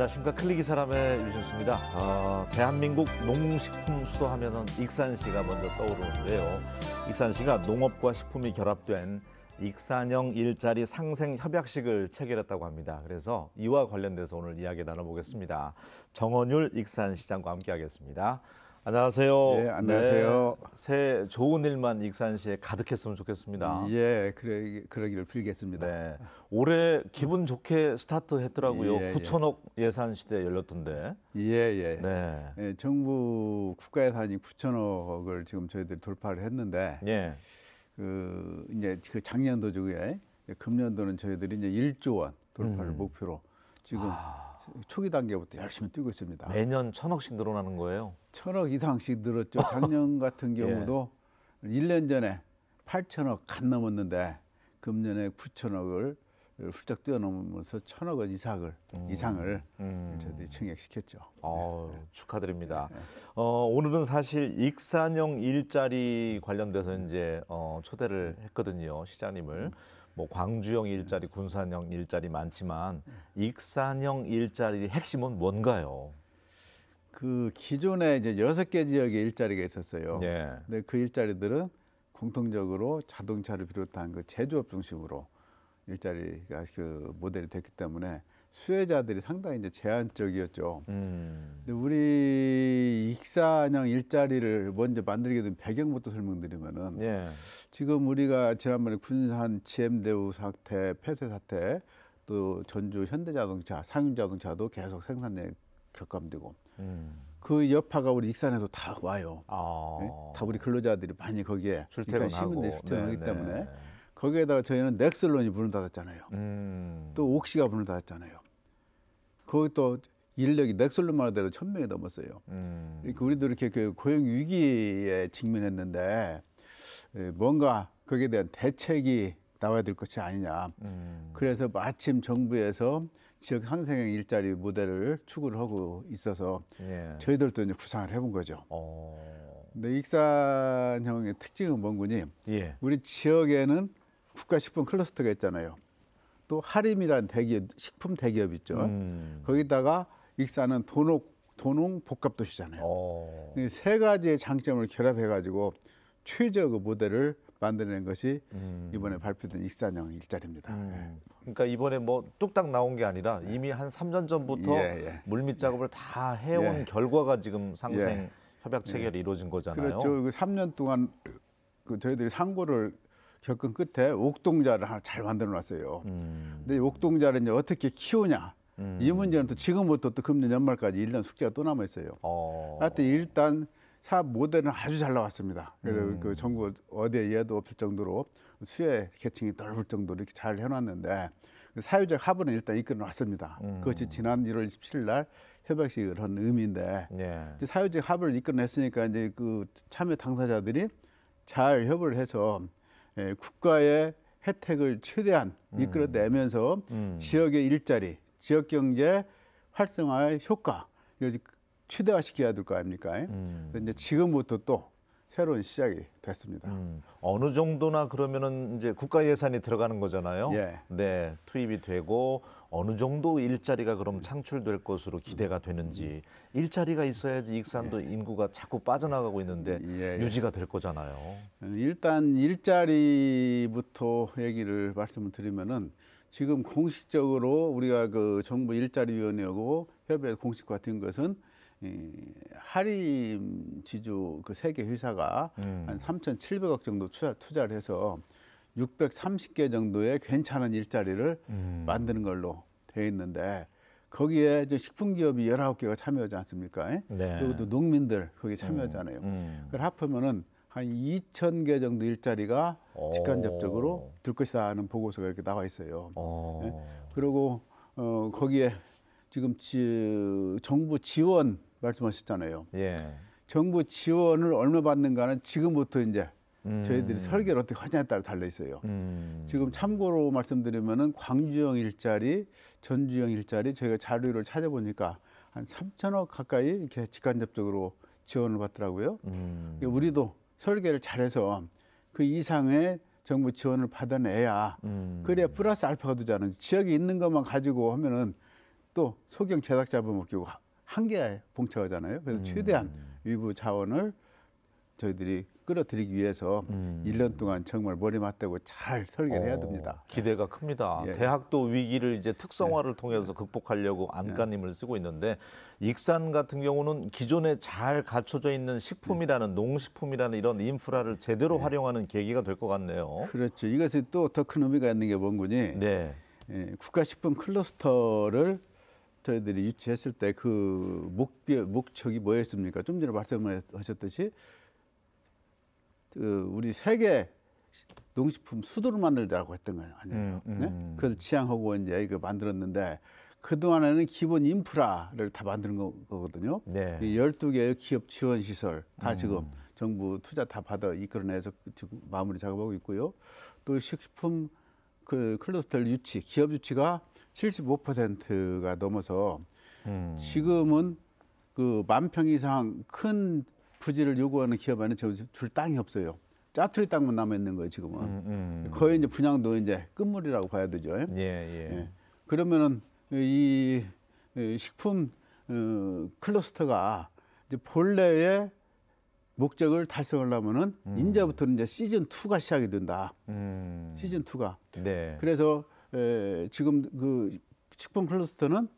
안녕하십니까 클릭이 사람의 유진수입니다. 어, 아, 대한민국 농식품 수도하면 은 익산시가 먼저 떠오르는데요. 익산시가 농업과 식품이 결합된 익산형 일자리 상생 협약식을 체결했다고 합니다. 그래서 이와 관련돼서 오늘 이야기 나눠보겠습니다. 정원율 익산시장과 함께하겠습니다. 안녕하세요. 예, 안녕하세요. 네, 새 좋은 일만 익산시에 가득했으면 좋겠습니다. 예, 그러, 그러기를 빌겠습니다. 네, 올해 기분 좋게 스타트했더라고요. 예, 9천억 예. 산 시대 열렸던데. 예, 예. 네. 예, 정부 국가 예산이 9천억을 지금 저희들이 돌파를 했는데, 예. 그 이제 그 작년도 중에 금년도는 저희들이 이제 1조 원 돌파를 음. 목표로 지금. 아. 초기 단계부터 열심히 뛰고 있습니다. 매년 천억씩 늘어나는 거예요? 천억 이상씩 늘었죠. 작년 같은 예. 경우도 예. 1년 전에 8천억 간 넘었는데 금년에 9천억을 훌쩍 뛰어넘으면서 천억 원 이상을 음. 이상을 음. 저희들이 청약시켰죠. 어, 네. 축하드립니다. 네. 어, 오늘은 사실 익산형 일자리 관련돼서 이제 어, 초대를 했거든요, 시장님을. 음. 뭐 광주형 일자리, 군산형 일자리 많지만 익산형 일자리 의 핵심은 뭔가요? 그 기존에 이제 여섯 개 지역에 일자리가 있었어요. 예. 근데 그 일자리들은 공통적으로 자동차를 비롯한 그 제조업 중심으로 일자리가 그 모델이 됐기 때문에 수혜자들이 상당히 이제 제한적이었죠. 음. 근데 우리 익사냥 일자리를 먼저 만들게 된 배경부터 설명드리면은 예. 지금 우리가 지난번에 군산 GM대우 사태, 폐쇄 사태, 또 전주 현대자동차, 상윤자동차도 계속 생산량 격감되고 음. 그 여파가 우리 익산에서 다 와요. 아. 네? 다 우리 근로자들이 많이 거기에 출퇴근하고 시민들이 출퇴근하기 때문에 거기에다가 저희는 넥슬론이 문을 닫았잖아요. 음. 또 옥시가 문을 닫았잖아요. 그것도 인력이 넥슬로 말대로 천 명이 넘었어요. 음. 그러니까 우리도 이렇게 그 고용 위기에 직면했는데 예, 뭔가 거기에 대한 대책이 나와야 될 것이 아니냐. 음. 그래서 마침 정부에서 지역 상생형 일자리 모델을 추구를 하고 있어서 예. 저희들도 이제 구상을 해본 거죠. 오. 어. 근데 익산형의 특징은 뭔군이 예. 우리 지역에는 국가식품 클러스터가 있잖아요. 또하림이라는 대기업, 식품 대기업 있죠. 음. 거기다가 익산은 도농, 도농 복합도시잖아요. 어. 세 가지의 장점을 결합해가지고 최저급 모델을 만들어낸 것이 음. 이번에 발표된 익산형 일자리입니다. 음. 예. 그러니까 이번에 뭐 뚝딱 나온 게 아니라 이미 한 3년 전부터 예, 예. 물밑 예. 작업을 예. 다 해온 예. 결과가 지금 상생 협약 체결이 이루어진 거잖아요. 그렇죠. 그 3년 동안 그 저희들이 상고를 겪은 끝에 옥동자를 하나 잘 만들어 놨어요. 음. 근데 옥동자를 이제 어떻게 키우냐. 음. 이 문제는 또 지금부터 또 금년 연말까지 일년 숙제가 또 남아 있어요. 어. 하여튼 일단 사업 모델은 아주 잘 나왔습니다. 그래서 음. 그 전국 어디에 이해도 없을 정도로 수혜 계층이 넓을 정도로 이렇게 잘 해놨는데 그 사유적 합의는 일단 이끌어 놨습니다. 음. 그것이 지난 1월 27일 날 협약식을 한 의미인데 예. 사유적 합의를 이끌어냈으니까 이제 그 참여 당사자들이 잘 협의를 해서 예, 국가의 혜택을 최대한 음. 이끌어내면서 음. 지역의 일자리, 지역 경제 활성화의 효과 이거 최대화시켜야 될 거 아닙니까? 예? 음. 이제 지금부터 또 새로운 시작이 됐습니다. 음. 어느 정도나 그러면은 이제 국가 예산이 들어가는 거잖아요. 예. 네, 투입이 되고 어느 정도 일자리가 그럼 창출될 것으로 기대가 되는지 일자리가 있어야지 익산도 예. 인구가 자꾸 빠져나가고 있는데 예. 예. 유지가 될 거잖아요. 일단 일자리부터 얘기를 말씀을 드리면은 지금 공식적으로 우리가 그 정부 일자리위원회하고 협의에 공식화은 것은 이 하림 지주 그 세계 회사가 음. 한 3,700억 정도 투자, 투자를 해서 630개 정도의 괜찮은 일자리를 음. 만드는 걸로 되어 있는데 거기에 이제 식품 기업이 19개가 참여하지 않습니까? 예? 네. 그리고 또 농민들 거기 음. 참여하잖아요. 음. 음. 그걸 합하면은 한 2천 개 정도 일자리가 오. 직간접적으로 들 것이다 하는 보고서가 이렇게 나와 있어요. 네. 그리고 어, 거기에 지금 지, 정부 지원 말씀하셨잖아요. 예. 정부 지원을 얼마 받는가는 지금부터 이제 음. 저희들이 설계를 어떻게 하냐에 따라 달려 있어요. 음. 지금 참고로 말씀드리면은 광주형 일자리, 전주형 일자리 저희가 자료를 찾아보니까 한 3천억 가까이 이렇게 직간접적으로 지원을 받더라고요. 음. 그러니까 우리도 설계를 잘해서 그 이상의 정부 지원을 받아내야 음. 그래야 플러스 알파가 되지 않은 지역에 있는 것만 가지고 하면은 또 소경 제작 잡아먹기고 한계에 봉착하잖아요. 그래서 음. 최대한 위부 자원을 저희들이 끌어들이기 위해서 음. 1년 동안 정말 머리 맞대고 잘 설계를 어, 해야 됩니다. 기대가 큽니다. 예, 예. 대학도 위기를 이제 특성화를 예. 통해서 극복하려고 네. 안간힘을 쓰고 있는데 익산 같은 경우는 기존에 잘 갖춰져 있는 식품이라는 네. 농식품이라는 이런 인프라를 제대로 활용하는 계기가 될 것 같네요. 그렇죠. 이것이 또더 큰 의미가 있는 게 뭔군이 네. 예, 국가식품 클러스터를 저희들이 유치했을 때 그 목표 목적이 뭐였습니까? 좀 전에 말씀하셨듯이 그 우리 세계 농식품 수도를 만들자고 했던 거 아니에요. 음, 음, 네? 그걸 지향하고 이제 이거 만들었는데 그동안에는 기본 인프라를 다 만드는 거거든요. 네. 12개의 기업 지원 시설 다 음. 지금 정부 투자 다 받아 이끌어내서 지금 마무리 작업하고 있고요. 또 식품 그 클러스터 유치, 기업 유치가 75%가 넘어서 음. 지금은 그만평 이상 큰 부지를 요구하는 기업 안에 줄 땅이 없어요. 짜투리 땅만 남아 있는 거예요 지금은. 음, 음. 거의 이제 분양도 이제 끝물이라고 봐야 되죠. 예, 예. 예. 그러면은 이 식품 어, 클러스터가 이제 본래의 목적을 달성하려면은 음. 이제부터는 이제 시즌 2가 시작이 된다. 음. 시즌 2가. 네. 그래서 에, 지금 그 식품 클러스터는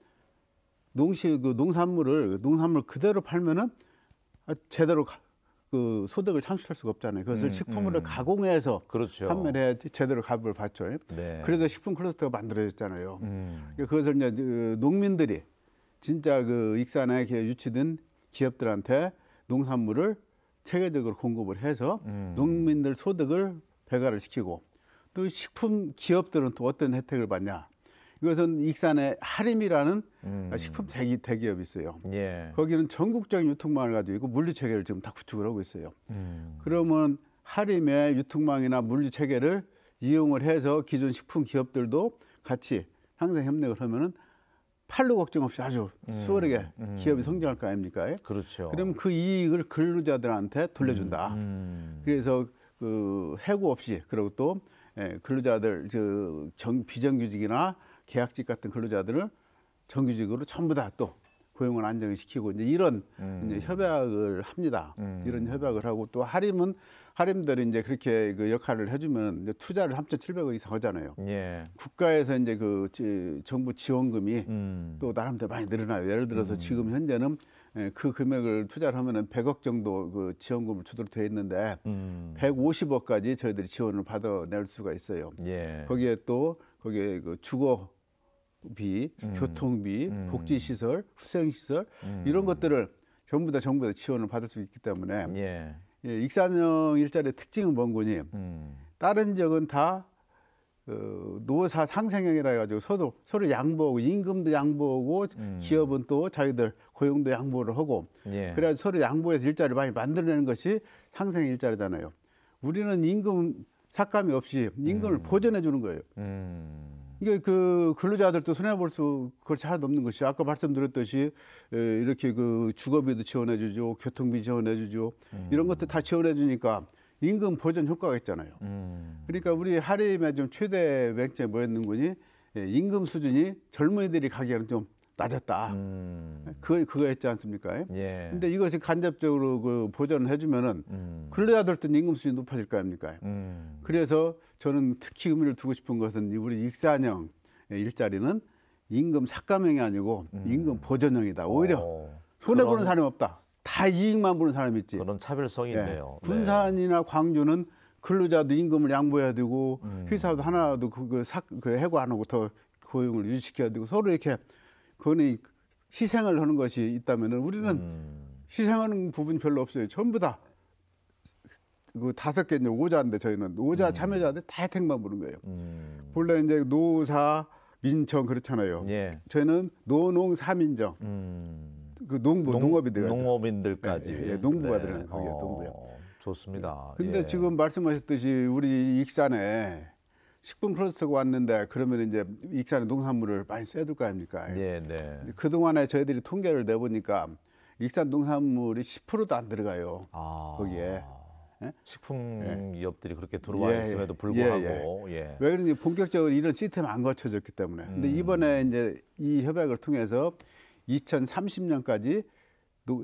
농식 그 농산물을 농산물 그대로 팔면은 아, 제대로 그 소득을 창출할 수가 없잖아요. 그것을 음, 식품으로 음. 가공해서 그렇죠. 판매를 해야 제대로 값을 받죠. 네. 그래서 식품 클러스터가 만들어졌잖아요. 음. 그러니까 그것을 이제 그 농민들이 진짜 그 익산에 유치된 기업들한테 농산물을 체계적으로 공급을 해서 음. 농민들 소득을 배가를 시키고 또 식품 기업들은 또 어떤 혜택을 받냐? 이것은 익산의 하림이라는 음. 식품 대기, 대기업이 있어요. 예. 거기는 전국적인 유통망을 가지고 있고 물류 체계를 지금 다 구축을 하고 있어요. 음. 그러면 하림의 유통망이나 물류 체계를 이용을 해서 기존 식품 기업들도 같이 항상 협력을 하면은 팔로 걱정 없이 아주 음. 수월하게 음, 기업이 성장할 거 아닙니까? 그렇죠. 그러면 그 이익을 근로자들한테 돌려준다. 음. 음. 그래서 그 해고 없이 그리고 또 예, 근로자들 저 정, 비정규직이나 계약직 같은 근로자들을 정규직으로 전부 다 또 고용을 안정시키고 이제 이런 음. 이제 협약을 합니다. 음. 이런 협약을 하고 또 하림은 하림들이 이제 그렇게 그 역할을 해주면 이제 투자를 3,700억 이상 하잖아요. 예. 국가에서 이제 그 지, 정부 지원금이 음. 또 나름대로 많이 늘어나요. 예를 들어서 음. 지금 현재는 예, 그 금액을 투자를 하면은 100억 정도 그 지원금을 주도록 돼 있는데 음. 150억까지 저희들이 지원을 받아낼 수가 있어요. 예. 거기에 또 거기에 그 주거비, 음. 교통비, 음. 복지시설, 후생시설 음. 이런 것들을 전부 다 정부에서 지원을 받을 수 있기 때문에 예. 예, 익산형 일자리의 특징은 뭔고니 음. 다른 지역은 다 어, 노사 상생형이라 해가지고 서로 서로 양보하고 임금도 양보하고 음. 기업은 또 자기들 고용도 양보를 하고 예. 그래야 서로 양보해서 일자리를 많이 만들어내는 것이 상생 일자리잖아요. 우리는 임금 삭감이 없이 임금을 음. 보전해 주는 거예요. 음. 이게 그 근로자들도 손해볼 수그걸잘하 없는 것이 아까 말씀드렸듯이 이렇게 그 주거비도 지원해 주죠. 교통비 지원해 주죠. 음. 이런 것들다 지원해 주니까 임금 보전 효과가 있잖아요. 음. 그러니까 우리 하림의 좀 최대 맹점이 뭐였는군이 임금 수준이 젊은이들이 가기에는 좀 낮았다. 음. 그거 그거했지 않습니까? 예. 근데 이것이 간접적으로 그 보전을 해주면은 음. 근로자들 든 임금 수준이 높아질 거 아닙니까? 음. 그래서 저는 특히 의미를 두고 싶은 것은 우리 익산형 일자리는 임금 삭감형이 아니고 음. 임금 보전형이다. 오히려 오. 어. 손해 보는 사람이 없다. 다 이익만 보는 사람이 있지. 그런 차별성이 네. 있네요. 네. 군산이나 광주는 근로자도 임금을 양보해야 되고 음. 회사도 하나도 라 그, 그거 그 해고 안 하고 더 고용을 유지시켜야 되고 서로 이렇게 그거는 희생을 하는 것이 있다면 우리는 음. 희생하는 부분이 별로 없어요. 전부 다. 그 다섯 개 이제 오자인데 저희는 오자 음. 참여자한테 다 혜택만 보는 거예요. 음. 본래 이제 노사 민청 그렇잖아요. 예. 저희는 노농 삼인정. 음. 그 농부 농, 업이 들어 농업인들까지 네, 예, 예, 농부가 네. 들어가는 거기에 어, 농부요. 좋습니다. 근데 예. 지금 말씀하셨듯이 우리 익산에 식품 프로스터가 왔는데 그러면 이제 익산에 농산물을 많이 써야될 거 아닙니까? 예, 네, 네. 그동안에 저희들이 통계를 내보니까 익산 농산물이 10%도 안 들어가요. 아, 거기에. 예? 식품 예. 기업들이 그렇게 들어와 예, 예. 있음에도 불구하고 예, 예. 왜 그런지 본격적으로 이런 시스템 안갖춰졌기 때문에 근데 음. 이번에 이제 이 협약을 통해서 2030년까지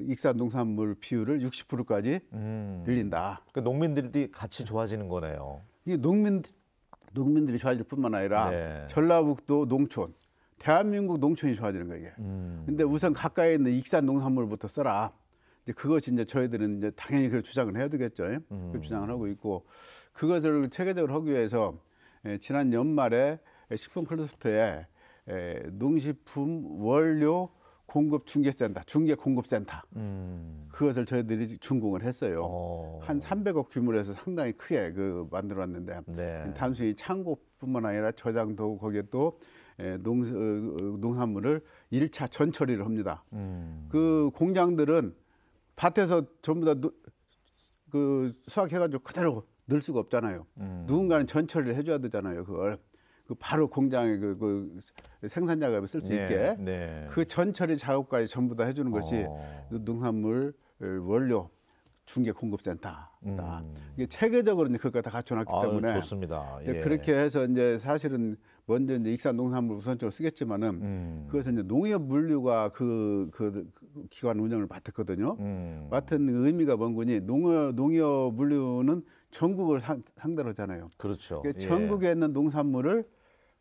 익산 농산물 비율을 60%까지 음. 늘린다. 그러니까 농민들이 같이 좋아지는 거네요. 이게 농민 농민들이 좋아질 뿐만 아니라 네. 전라북도 농촌, 대한민국 농촌이 좋아지는 거예요. 음. 근데 우선 가까이 있는 익산 농산물부터 써라. 이제 그것이 이제 저희들은 이제 당연히 그걸 주장을 해야 되겠죠. 예? 음. 그 주장을 하고 있고 그것을 체계적으로 하기 위해서 예, 지난 연말에 식품 클러스터에 에, 예, 농식품 원료 공급 중개센터, 중개 공급센터 음. 그것을 저희들이 준공을 했어요. 오. 어. 한 300억 규모로 해서 상당히 크게 그 만들었는데 네. 단순히 창고뿐만 아니라 저장도 거기에 또 예, 농, 어, 농산물을 1차 전처리를 합니다. 음. 그 공장들은 밭에서 전부 다 그 수확해가지고 그대로 넣을 수가 없잖아요. 음. 누군가는 전처리를 해줘야 되잖아요, 그걸. 그 바로 공장에 그, 그 생산 작업에 쓸수 네, 있게 네. 그 전처리 작업까지 전부 다 해주는 것이 어. 농산물 원료 중개 공급센터. 음. 이게 체계적으로 이제 그걸 다 갖춰놨기 아유, 때문에 좋습니다. 예. 그렇게 해서 이제 사실은 먼저 이제 익산 농산물 우선적으로 쓰겠지만은 음. 그것은 이제 농협 물류가 그그 그, 기관 운영을 맡았거든요. 음. 맡은 의미가 뭔 거니 농업 농협 물류는 전국을 상, 상대로잖아요. 그렇죠. 그러니까 예. 전국에 있는 농산물을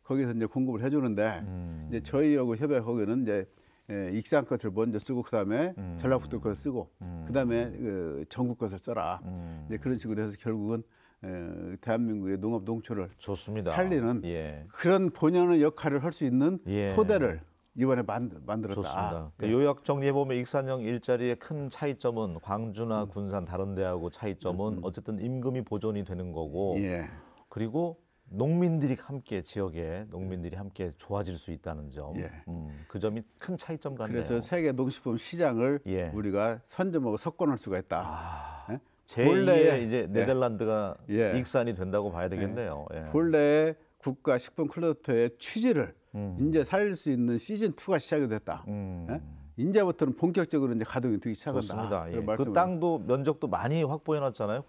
거기서 이제 공급을 해주는데 음. 이제 저희하고 협약하기는 이제 예, 익산 것을 먼저 쓰고 그다음에 음. 전라북도 것을 쓰고 음. 그다음에 그 전국 것을 써라 음. 이제 그런 식으로 해서 결국은 에, 예, 대한민국의 농업 농촌을 좋습니다. 살리는 예. 그런 본연의 역할을 할 수 있는 예. 토대를 이번에 만들, 만들었다. 좋습니다. 그 네. 요약 정리해 보면 익산형 일자리의 큰 차이점은 광주나 음. 군산 다른 데하고 차이점은 어쨌든 임금이 보존이 되는 거고 예. 그리고 농민들이 함께 지역에 농민들이 네. 함께 좋아질 수 있다는 점, 예. 음, 그 점이 큰 차이점 같네요. 그래서 세계 농식품 시장을 예. 우리가 선점하고 석권할 수가 있다. 아, 네? 제2의 이제 예. 네덜란드가 예. 익산이 된다고 봐야 예. 되겠네요. 본래 국가 식품 클러스터의 취지를 음. 이제 살릴 수 있는 시즌 2가 시작이 됐다. 음. 네? 이제부터는 본격적으로 이제 가동이 되기 시작한다. 좋습니다. 예. 그 땅도 면적도 많이 확보해 놨잖아요.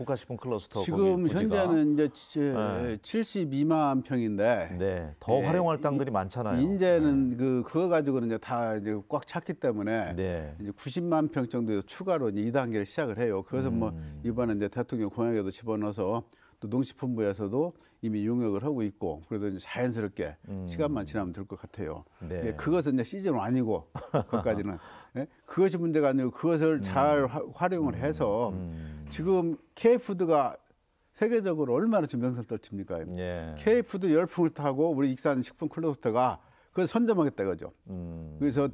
국가식품 클러스터 지금 현재는 이제 네. 72만 평인데 네. 더 네. 활용할 땅들이 많잖아요. 이제는 네. 그 그거 가지고는 이제 다 이제 꽉 찼기 때문에 네. 이제 90만 평 정도 추가로 이단계를 시작을 해요. 그래서 뭐 음. 뭐 이번에 이제 대통령 공약에도 집어넣어서 또 농식품부에서도 이미 용역을 하고 있고 그래도 이제 자연스럽게 음. 시간만 지나면 될 것 같아요. 네. 예, 그것은 이제 시즌 아니고 그것까지는 예? 그것이 문제가 아니고 그것을 음. 잘 활용을 음. 해서 음. 지금 K푸드가 세계적으로 얼마나 지금 명성 떨칩니까? 예. K푸드 열풍을 타고 우리 익산 식품 클러스터가 그걸 선점하겠다 이거죠. 음. 그래서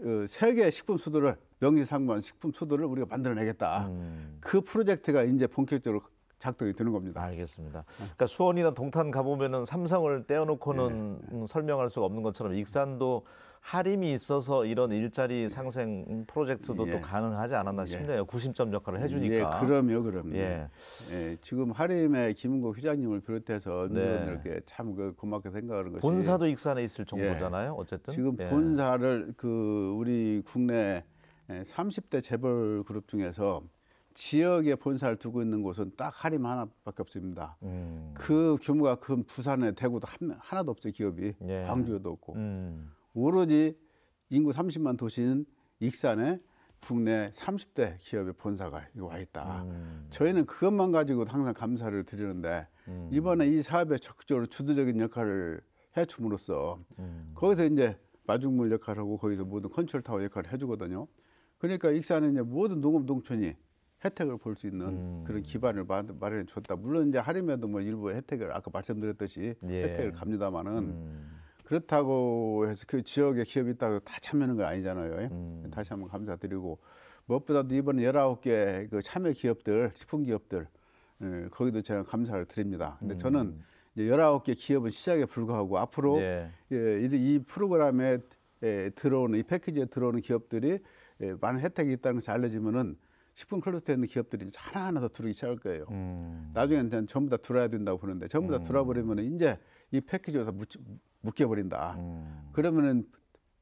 어, 세계 식품 수도를 명지상관 식품 수도를 우리가 만들어내겠다. 음. 그 프로젝트가 이제 본격적으로 작동이 되는 겁니다. 알겠습니다. 그러니까 수원이나 동탄 가보면은 삼성을 떼어놓고는 네. 설명할 수가 없는 것처럼 익산도 하림이 있어서 이런 일자리 상생 프로젝트도 예. 또 가능하지 않았나 예. 싶네요. 예. 구심점 역할을 해주니까. 예, 그럼요, 그럼요. 예. 예 지금 하림의 김은국 회장님을 비롯해서 네. 이렇게 참 그 고맙게 생각하는 것이 본사도 익산에 있을 정도잖아요. 어쨌든 지금 본사를 그 우리 국내 30대 재벌 그룹 중에서 지역에 본사를 두고 있는 곳은 딱 하림 하나밖에 없습니다. 음. 그 규모가 큰 부산에 대구도 한, 하나도 없어요 기업이 예. 광주에도 없고 음. 오로지 인구 30만 도시인 익산에 국내 30대 기업의 본사가 와 있다. 음. 저희는 그것만 가지고 항상 감사를 드리는데 음. 이번에 이 사업에 적극적으로 주도적인 역할을 해줌으로써 음. 거기서 이제 마중물 역할하고 거기서 모든 컨트롤 타워 역할을 해주거든요. 그러니까 익산에 이제 모든 농업 농촌이 혜택을 볼 수 있는 음. 그런 기반을 마련해 줬다. 물론 이제 하인면도뭐 일부 혜택을 아까 말씀드렸듯이 예. 혜택을 갑니다마는 음. 그렇다고 해서 그 지역에 기업이 있다고 다 참여하는 거 아니잖아요. 예? 음. 다시 한번 감사드리고 무엇보다도 이번 열아홉 개 그 참여 기업들, 식품 기업들 예, 거기도 제가 감사를 드립니다. 근데 음. 저는 이제 19개 기업은 시작에 불과하고 앞으로 예. 예, 이, 이 프로그램에 예, 들어오는 이 패키지에 들어오는 기업들이 예, 많은 혜택이 있다는 것을 알려지면은 식품 클러스터에 있는 기업들이 이제 하나하나 더 들어오기 시작할 거예요. 음. 나중에는 전부 다 들어야 된다고 보는데 전부 다 들어버리면 음. 은 이제 이 패키지에서 묶여버린다. 음. 그러면은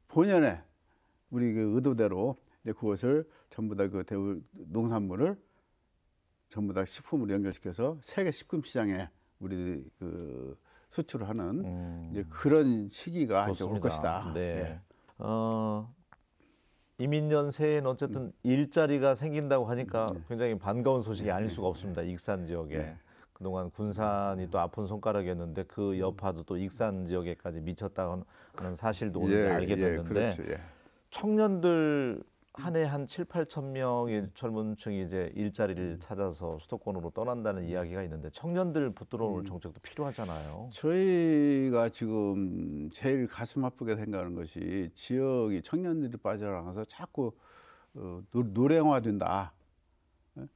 본연의 우리 그 의도대로 이제 그것을 전부 다그 대우 농산물을 전부 다 식품으로 연결시켜서 세계 식품 시장에 우리 그 수출을 하는 음. 이제 그런 시기가 좋습니다. 이제 올 것이다. 네. 예. 어, 이민년 새에는 어쨌든 음. 일자리가 생긴다고 하니까 네. 굉장히 반가운 소식이 아닐 네. 수가 없습니다. 익산 지역에. 네. 그동안 군산이 또 아픈 손가락이었는데 그 음. 여파도 또 익산 지역에까지 미쳤다는 사실도 오늘 예, 알게 예, 됐는데 그렇죠, 예. 청년들 한 해한 한 7, 8천 명의 젊은 층이 이제 일자리를 음. 찾아서 수도권으로 떠난다는 음. 이야기가 있는데 청년들 붙들어 놓을 올 음. 정책도 필요하잖아요. 저희가 지금 제일 가슴 아프게 생각하는 것이 지역이 청년들이 빠져나가서 자꾸 어, 노령화된다. 예?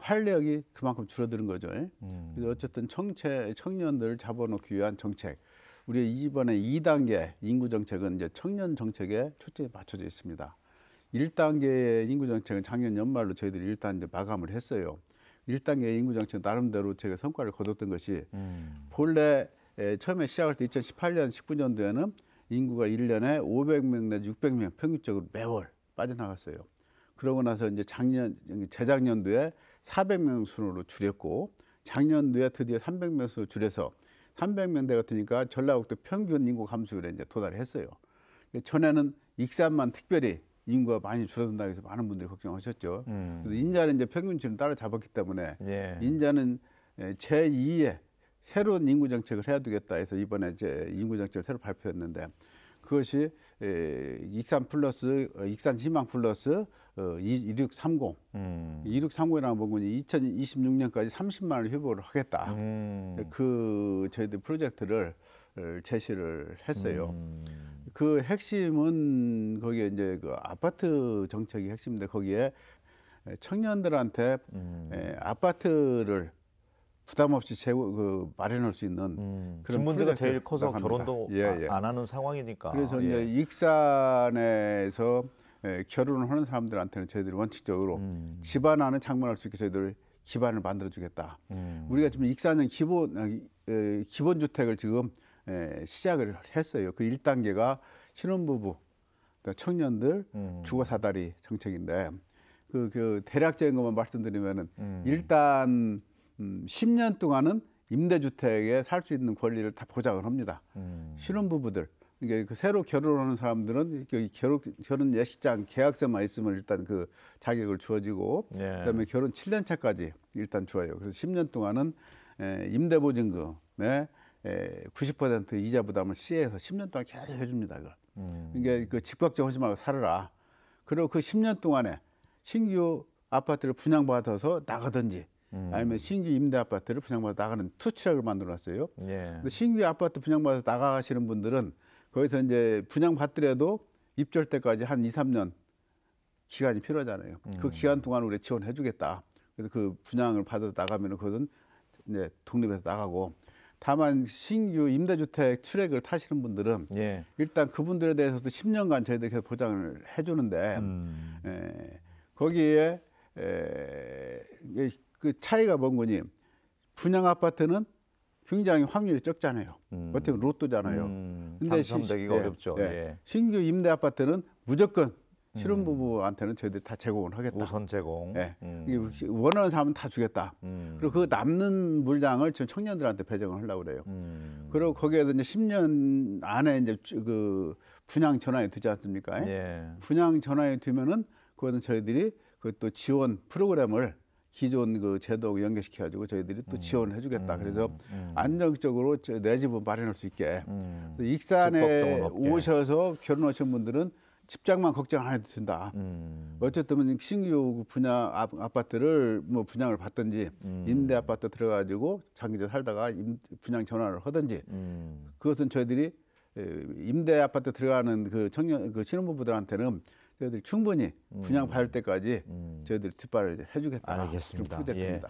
활력이 그만큼 줄어드는 거죠. 예? 음. 그래서 어쨌든 청체, 청년들을 잡아놓기 위한 정책. 우리 이번에 2단계 인구 정책은 이제 청년 정책에 초점이 맞춰져 있습니다. 1단계 인구정책은 작년 연말로 저희들이 일단계 마감을 했어요. 1단계 인구정책 나름대로 제가 성과를 거뒀던 것이 음. 본래 처음에 시작할 때 2018년, 19년도에는 인구가 1년에 500명 내지 600명 평균적으로 매월 빠져나갔어요. 그러고 나서 이제 작년, 재작년도에 400명 순으로 줄였고 작년도에 드디어 300명 순으로 줄여서 300명대 가되니까 전라북도 평균 인구 감소율에 이제 도달했어요. 전에는 익산만 특별히 인구가 많이 줄어든다 해서 많은 분들이 걱정하셨죠. 음. 인자는 이제 평균치를 따라잡았기 때문에 예. 인자는 예, 제2의 새로운 인구 정책을 해야 되겠다 해서 이번에 이제 인구 정책을 새로 발표했는데 그것이 에, 예, 익산 플러스 어, 익산 희망 플러스 어, 2630 음. 2630이라는 부분이 2026년까지 30만을 회복을 하겠다. 음. 그 저희들 프로젝트를 제시를 했어요. 음. 그 핵심은 거기에 이제 그 아파트 정책이 핵심인데 거기에 청년들한테 음. 에, 예, 아파트를 부담 없이 재고 그 마련할 수 있는 음. 그런 문제가 제일 커서 생각합니다. 결혼도 예, 예. 아, 안 하는 상황이니까. 그래서 이제 예. 익산에서 에, 예, 결혼을 하는 사람들한테는 저희들이 원칙적으로 음. 집안 안에 창문할 수 있게 저희들 기반을 만들어주겠다. 음. 우리가 지금 익산은 기본 아, 에, 기본 주택을 지금 예, 시작을 했어요. 그 1단계가 신혼부부, 그러니까 청년들 음. 주거 사다리 정책인데 그, 그 대략적인 것만 말씀드리면은 음. 일단 음, 10년 동안은 임대주택에 살 수 있는 권리를 다 보장을 합니다. 음. 신혼부부들 그러니까 그 새로 결혼하는 사람들은 결혼, 결혼 예식장 계약서만 있으면 일단 그 자격을 주어지고 예. 그다음에 결혼 7년 차까지 일단 주어요. 그래서 10년 동안은 에, 예, 임대보증금에 90% 이자 부담을 시에서 10년 동안 계속 해줍니다. 그걸. 음. 그러니까 그집값정 하지 말고 살아라. 그리고 그 10년 동안에 신규 아파트를 분양받아서 나가든지 음. 아니면 신규 임대 아파트를 분양받아 나가는 투치락을 만들어놨어요. 예. 신규 아파트 분양받아 서 나가시는 분들은 거기서 이제 분양받더라도 입주할 때까지 한 2, 3년 기간이 필요하잖아요. 그 음. 그 기간 동안 우리 지원해주겠다. 그래서 그 분양을 받아 나가면 은 그것은 이제 독립해서 나가고 다만 신규 임대주택 출액을 타시는 분들은 예. 일단 그분들에 대해서도 10년간 저희들이 계속 보장을 해주는데 음. 에, 예, 거기에 에, 그 차이가 뭔 거니 분양 아파트는 굉장히 확률이 적잖아요. 음. 어떻게 보면 로또잖아요. 음, 근데 시, 어렵죠. 예. 예. 신규 임대 아파트는 무조건 실혼부부한테는 음. 저희들이 다 제공을 하겠다. 우선 제공. 예. 음. 원하는 사람은 다 주겠다. 음. 그리고 그 남는 물량을 지금 청년들한테 배정을 하려고 그래요. 음. 그리고 거기에도 이제 10년 안에 이제 그 분양 전환이 되지 않습니까? 예. 분양 전환이 되면은 그것은 저희들이 그 또 지원 프로그램을 기존 그 제도하고 연계시켜 가지고 저희들이 또 음. 지원을 해주겠다. 음. 그래서 음. 안정적으로 내 집을 마련할 수 있게. 음. 익산에 오셔서 결혼하신 분들은 집장만 걱정 안 해도 된다. 음. 어쨌든 신규 분양 아, 아파트를 뭐 분양을 받든지 음. 임대 아파트 들어가지고 장기적 살다가 임, 분양 전환을 하든지 음. 그것은 저희들이 임대 아파트 들어가는 그 청년 그 신혼부부들한테는 저희들이 충분히 음. 분양 받을 때까지 음. 저희들이 뒷발을 해주겠다. 알겠습니다. 예. 네.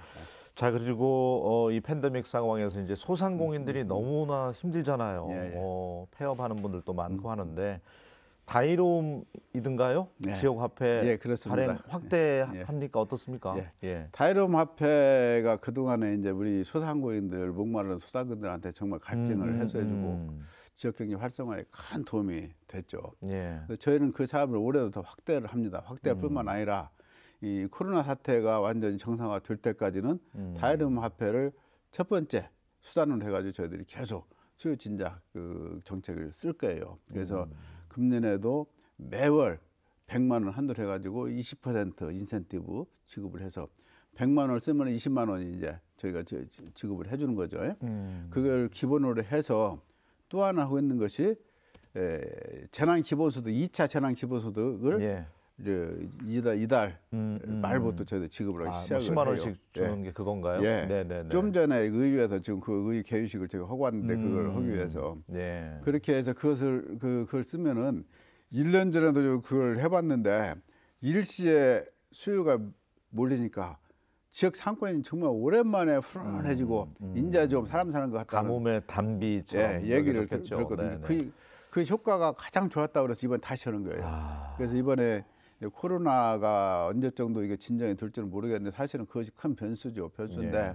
자 그리고 어, 이 팬데믹 상황에서 이제 소상공인들이 음, 너무나 힘들잖아요. 예, 예. 어, 폐업하는 분들도 많고 하는데. 다이로움이든가요? 네. 지역 화폐 예, 그렇습니다. 발행 네. 확대합니까? 예. 어떻습니까? 예. 예. 다이로움 화폐가 그동안에 이제 우리 소상공인들 목마른 소상공인들한테 정말 갈증을 음, 음, 해소해주고 음. 지역 경제 활성화에 큰 도움이 됐죠. 예. 저희는 그 사업을 올해도 더 확대를 합니다. 확대뿐만 음. 아니라 이 코로나 사태가 완전히 정상화 될 때까지는 음. 다이로움 화폐를 첫 번째 수단으로 해가지고 저희들이 계속 수요 진작 그 정책을 쓸 거예요. 그래서 음. 금년에도 매월 100만 원 한도를 해가지고 20% 인센티브 지급을 해서 100만 원을 쓰면 20만 원 이제 저희가 지급을 해주는 거죠. 음. 그걸 기본으로 해서 또 하나 하고 있는 것이 에, 재난 기본소득, 2차 재난 기본소득을 예. 이제 이달, 이달 음, 음. 말부터 저희도 지급을 하기 아, 뭐 시작을 10만 원씩 해요. 예. 주는 예. 게 그건가요? 예. 네네좀 전에 의회에서 지금 그 의회 개유식을 제가 하고 왔는데 음. 그걸 하기 위해서 네. 그렇게 해서 그것을 그, 그걸 쓰면은 1년 전에도 그걸 해봤는데 일시에 수요가 몰리니까 지역 상권이 정말 오랜만에 훈훈해지고 음, 음. 인자 좀 사람 사는 것 같다는 가뭄의 단비처 예, 얘기를 들었거든요. 그, 그 효과가 가장 좋았다고 그래서 이번에 다시 하는 거예요. 아... 그래서 이번에 코로나가 언제 정도 이게 진정이 될지는 모르겠는데 사실은 그것이 큰 변수죠. 변수인데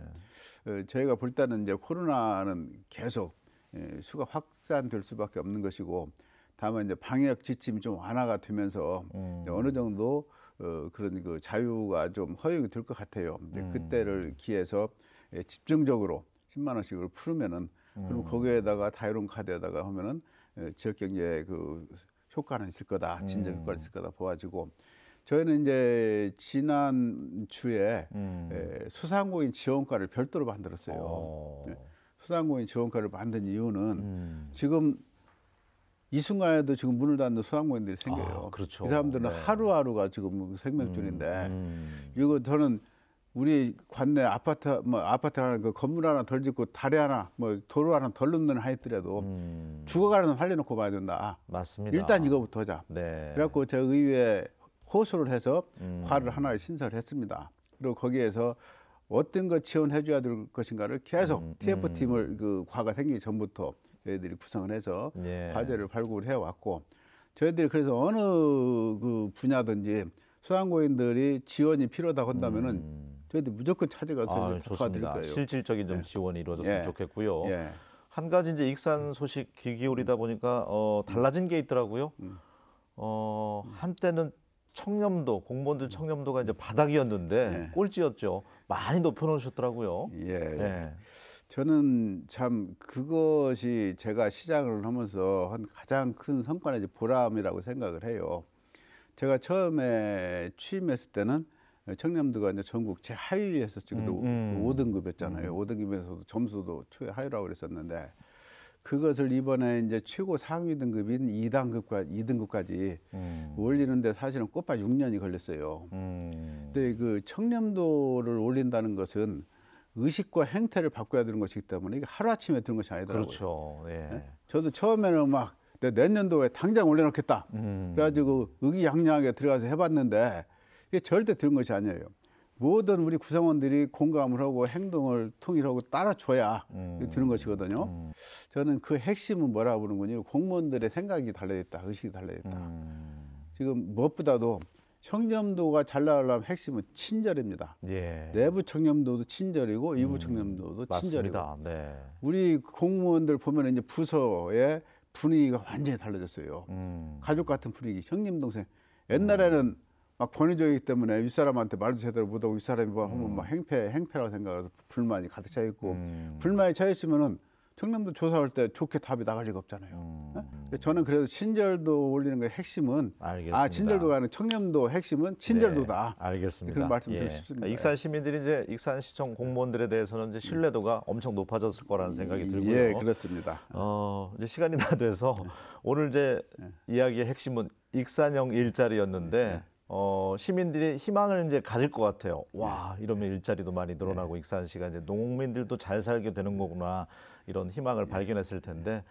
예. 어, 저희가 볼 때는 이제 코로나는 계속 예, 수가 확산될 수밖에 없는 것이고 다만 이제 방역 지침이 좀 완화가 되면서 음. 어느 정도 어, 그런 그 자유가 좀 허용이 될 것 같아요. 근데 음. 그때를 기해서 예, 집중적으로 10만 원씩을 풀으면은 음. 그럼 거기에다가 다이론 카드에다가 하면은 예, 지역 경제 그 효과는 있을 거다, 진짜 음. 효과는 있을 거다 보아지고 저희는 이제 지난 주에 음. 수상공인 지원과를 별도로 만들었어요. 어. 네. 수상공인 지원과를 만든 이유는 음. 지금 이 순간에도 지금 문을 닫는 수상공인들이 생겨요. 아, 그렇죠. 이 사람들은 네. 하루하루가 지금 생명줄인데 음. 이거 음. 저는 우리 관내 아파트 뭐 아파트 하나 그 건물 하나 덜 짓고 다리 하나 뭐 도로 하나 덜 넘는 하였더라도 음. 죽어가는 살려놓고 봐야 된다. 맞습니다. 일단 이거부터 하자. 네. 그래갖고 제가 의회 에 호소를 해서 음. 과를 하나 신설했습니다. 그리고 거기에서 어떤 거 지원해줘야 될 것인가를 계속 음, TF 음. 팀을 그 과가 생기기 전부터 저희들이 구성을 해서 예. 과제를 발굴해 왔고 저희들이 그래서 어느 그 분야든지 수상고인들이 지원이 필요하다고 한다면은. 음. 저희도 무조건 찾아가서 아, 좋습니다. 드릴 거예요. 실질적인 좀 예. 지원이 이루어졌으면 예. 좋겠고요. 예. 한 가지 이제 익산 소식 귀 기울이다 음. 보니까 어, 달라진 게 있더라고요. 음. 어, 한때는 청렴도 공무원들 청렴도가 이제 바닥이었는데 꼴찌였죠. 많이 높여놓으셨더라고요. 예. 예. 저는 참 그것이 제가 시장을 하면서 한 가장 큰 성과는 이제 보람이라고 생각을 해요. 제가 처음에 취임했을 때는 청렴도가 이제 전국 제하위에서 지금도 음, 음. 5등급이었잖아요. 음. 5등급에서도 점수도 최하위라고 그랬었는데 그것을 이번에 이제 최고 상위 등급인 2단급과 2등급까지 음. 올리는데 사실은 꽃밭 6년이 걸렸어요. 음. 근데 그 청렴도를 올린다는 것은 의식과 행태를 바꿔야 되는 것이기 때문에 이게 하루아침에 드는 것이 아니더라고요. 그렇죠. 예. 네? 저도 처음에는 막 내년도에 당장 올려놓겠다. 음. 그래가지고 의기양양하게 들어가서 해봤는데 그게 절대 들은 것이 아니에요. 모든 우리 구성원들이 공감을 하고 행동을 통일하고 따라줘야 음. 드는 것이거든요. 음. 저는 그 핵심은 뭐라 그러는군요. 공무원들의 생각이 달라야 다 의식이 달라야 다 음. 지금 무엇보다도 청렴도가 잘 나가려면 핵심은 친절입니다. 예. 내부 청렴도도 친절이고 이부 음. 청렴도도 친절이니다 네. 우리 공무원들 보면 이제 부서의 분위기가 완전히 달라졌어요. 음. 가족 같은 분위기, 형님 동생. 옛날에는 막 권위적이기 때문에 윗사람한테 말도 제대로 못하고 윗사람이 뭐 하면 음. 막 행패, 행패라고 생각해서 불만이 가득 차 있고 음. 불만이 차 있으면은 청렴도 조사할 때 좋게 답이 나갈 리가 없잖아요. 음. 네? 저는 그래도 친절도 올리는 게 핵심은 아, 알겠습니다. 아 친절도가 아닌 청렴도 핵심은 친절도다. 네, 알겠습니다. 그런 말씀드리고 예. 습니다 익산 시민들이 이제 익산 시청 공무원들에 대해서는 이제 신뢰도가 음. 엄청 높아졌을 거라는 생각이 예, 들고요. 예, 그렇습니다. 어 이제 시간이 다 돼서 예. 오늘 이제 예. 이야기의 핵심은 익산형 일자리였는데. 예, 어, 시민들이 희망을 이제 가질 것 같아요. 예. 와, 이러면 일자리도 많이 늘어나고 예. 익산 시가 이제 농민들도 잘 살게 되는 거구나 이런 희망을 예. 발견했을 텐데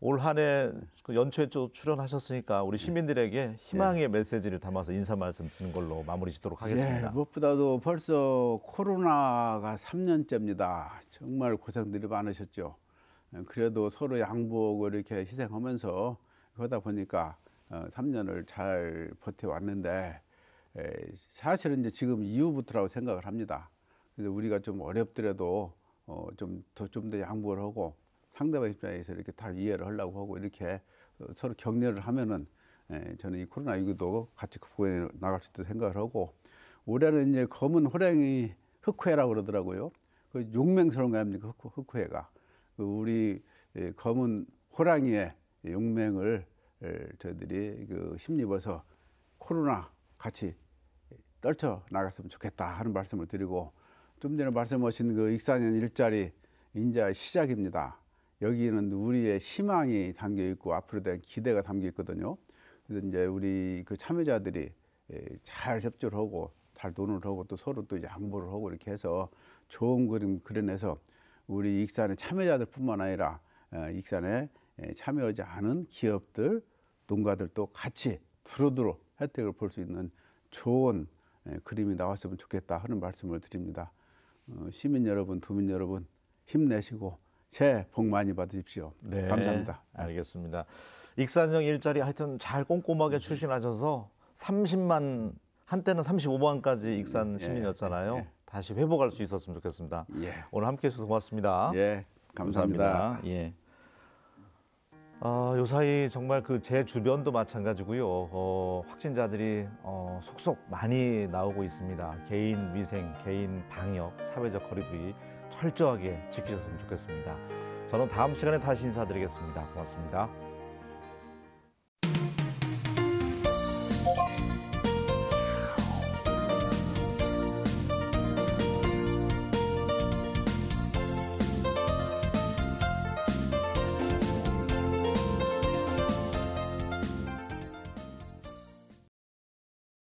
올 한해 그 연초에 또 출연하셨으니까 우리 시민들에게 희망의 메시지를 담아서 인사 말씀 드는 걸로 마무리 짓도록 하겠습니다. 예, 무엇보다도 벌써 코로나가 3년째입니다. 정말 고생들이 많으셨죠. 그래도 서로 양보하고 이렇게 희생하면서 그러다 보니까 3년을 어, 잘 버텨왔는데 사실은 이제 지금 이후부터라고 생각을 합니다. 그래서 우리가 좀 어렵더라도 어, 좀더좀더 좀더 양보를 하고 상대방 입장에서 이렇게 다 이해를 하려고 하고 이렇게 어, 서로 격려를 하면은 저는 이 코로나 19도 같이 극복해 나갈 수 있다고 생각을 하고 올해는 이제 검은 호랑이 흑회라고 그러더라고요. 그 용맹스러운 거 아닙니까 흑, 흑회가 그 우리 검은 호랑이의 용맹을 저희들이 그 힘입어서 코로나 같이 떨쳐 나갔으면 좋겠다 하는 말씀을 드리고 좀 전에 말씀하신 그 익사년 일자리 인자 시작입니다. 여기는 우리의 희망이 담겨 있고 앞으로 대한 기대가 담겨 있거든요. 그래서 이제 우리 그 참여자들이 예, 잘 협조를 하고 잘 논을 하고 또 서로 또 양보를 하고 이렇게 해서 좋은 그림 그려내서 우리 익산의 참여자들뿐만 아니라 어, 익산에 예, 참여하지 않은 기업들 농가들도 같이 두루두루 혜택을 볼 수 있는 좋은 예, 그림이 나왔으면 좋겠다 하는 말씀을 드립니다. 어, 시민 여러분, 도민 여러분 힘내시고 새해 복 많이 받으십시오. 네, 감사합니다. 알겠습니다. 익산형 일자리 하여튼 잘 꼼꼼하게 네. 추진하셔서 30만 한때는 35만까지 익산 음, 예, 시민이었잖아요. 예, 예. 다시 회복할 수 있었으면 좋겠습니다. 예. 오늘 함께해 주셔서 고맙습니다. 예, 감사합니다. 감사합니다. 예. 아, 요 사이 정말 그 제 주변도 마찬가지고요. 어, 확진자들이 어, 속속 많이 나오고 있습니다. 개인 위생, 개인 방역, 사회적 거리두기 철저하게 지키셨으면 좋겠습니다. 저는 다음 시간에 다시 인사드리겠습니다. 고맙습니다.